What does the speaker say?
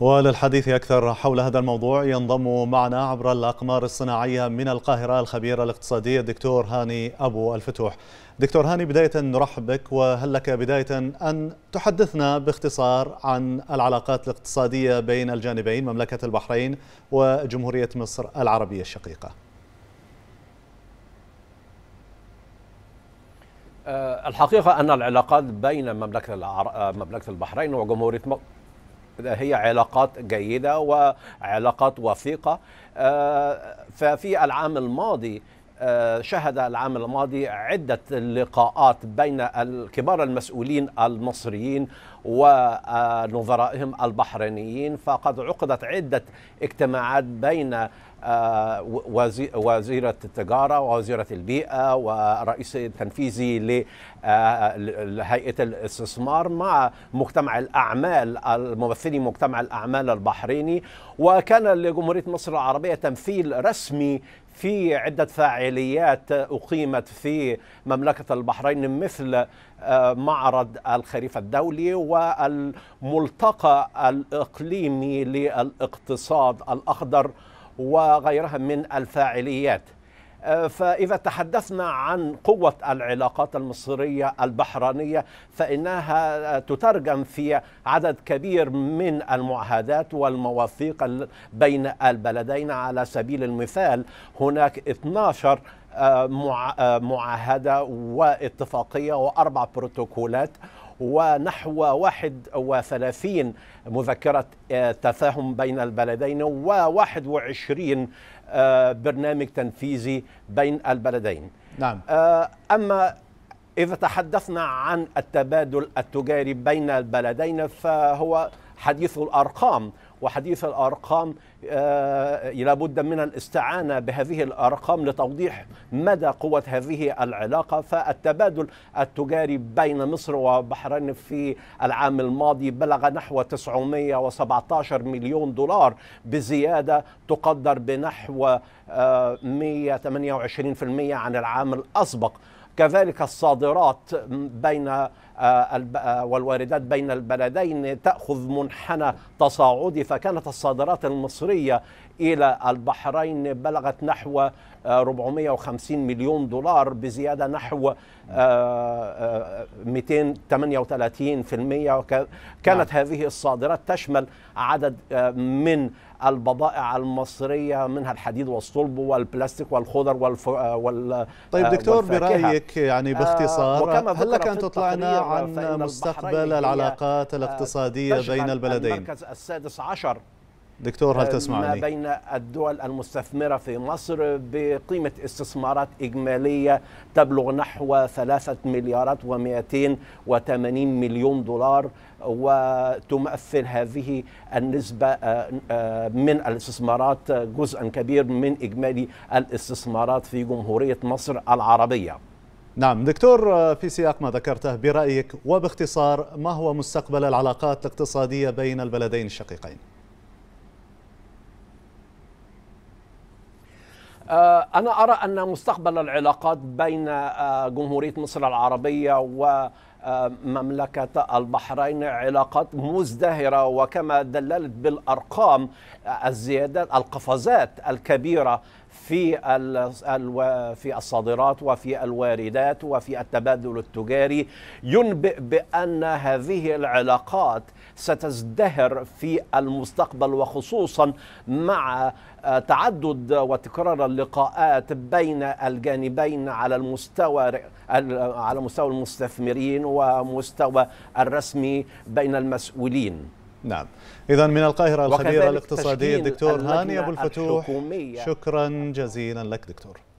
وللحديث أكثر حول هذا الموضوع ينضم معنا عبر الأقمار الصناعية من القاهرة الخبير الاقتصادي الدكتور هاني أبو الفتوح دكتور هاني بداية نرحب بك وهل لك بداية أن تحدثنا باختصار عن العلاقات الاقتصادية بين الجانبين مملكة البحرين وجمهورية مصر العربية الشقيقة آه، الحقيقة أن العلاقات بين مملكة آه، البحرين وجمهورية مصر هي علاقات جيدة وعلاقات وثيقة آه، ففي العام الماضي آه، شهد العام الماضي عدة لقاءات بين الكبار المسؤولين المصريين ونظرائهم البحرينيين فقد عقدت عدة اجتماعات بين آه، وزيرة التجارة ووزيرة البيئة ورئيس التنفيذي آه، لهيئة الاستثمار مع مجتمع الأعمال الممثلي مجتمع الأعمال البحريني وكان لجمهورية مصر العربية تمثيل رسمي في عدة فعاليات أقيمت في مملكة البحرين مثل آه، معرض الخريف الدولي والملتقى الإقليمي للاقتصاد الأخضر وغيرها من الفاعليات آه، فإذا تحدثنا عن قوة العلاقات المصرية البحرانية فإنها آه، تترجم في عدد كبير من المعاهدات والمواثيق بين البلدين على سبيل المثال هناك 12 آه، معاهدة واتفاقية وأربع بروتوكولات ونحو 31 مذكرة آه، تفاهم بين البلدين و21 آه، برنامج تنفيذي بين البلدين نعم. آه، أما إذا تحدثنا عن التبادل التجاري بين البلدين فهو حديث الأرقام وحديث الارقام آه، لابد من الاستعانه بهذه الارقام لتوضيح مدى قوه هذه العلاقه فالتبادل التجاري بين مصر وبحرين في العام الماضي بلغ نحو 917 مليون دولار بزياده تقدر بنحو 128% آه، عن العام الاسبق كذلك الصادرات بين آه، آه، والواردات بين البلدين تأخذ منحنى تصاعدي فكانت الصادرات المصرية إلى البحرين بلغت نحو 450 آه، مليون دولار بزيادة نحو 238% كانت نعم. هذه الصادرات تشمل عدد من البضائع المصريه منها الحديد والصلب والبلاستيك والخضر والف... وال طيب دكتور والفاكهة. برايك يعني باختصار هل لك ان تطلعنا عن مستقبل العلاقات آه، الاقتصادية بين البلدين المركز السادس عشر دكتور هل آه، تسمعني؟ ما بين الدول المستثمرة في مصر بقيمة استثمارات إجمالية تبلغ نحو 3 مليارات و280 مليون دولار وتمثل هذه النسبة آه، من الاستثمارات جزءا كبير من إجمالي الاستثمارات في جمهورية مصر العربية نعم دكتور آه، في سياق ما ذكرته برأيك وباختصار ما هو مستقبل العلاقات الاقتصادية بين البلدين الشقيقين؟ آه، أنا أرى أن مستقبل العلاقات بين آه، جمهورية مصر العربية و آه، مملكة البحرين علاقات مزدهرة وكما دللت بالأرقام آه، الزيادات القفزات الكبيرة في في الصادرات وفي الواردات وفي التبادل التجاري ينبئ بأن هذه العلاقات ستزدهر في المستقبل وخصوصا مع آه، تعدد وتكرار اللقاءات بين الجانبين على المستوى على مستوى المستثمرين ومستوى الرسمي بين المسؤولين نعم إذا من القاهرة الخبير الاقتصادي الدكتور هاني أبو الفتوح شكرا جزيلا لك دكتور